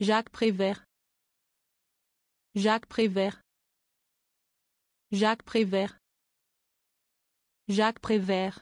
Jacques Prévert. Jacques Prévert. Jacques Prévert. Jacques Prévert.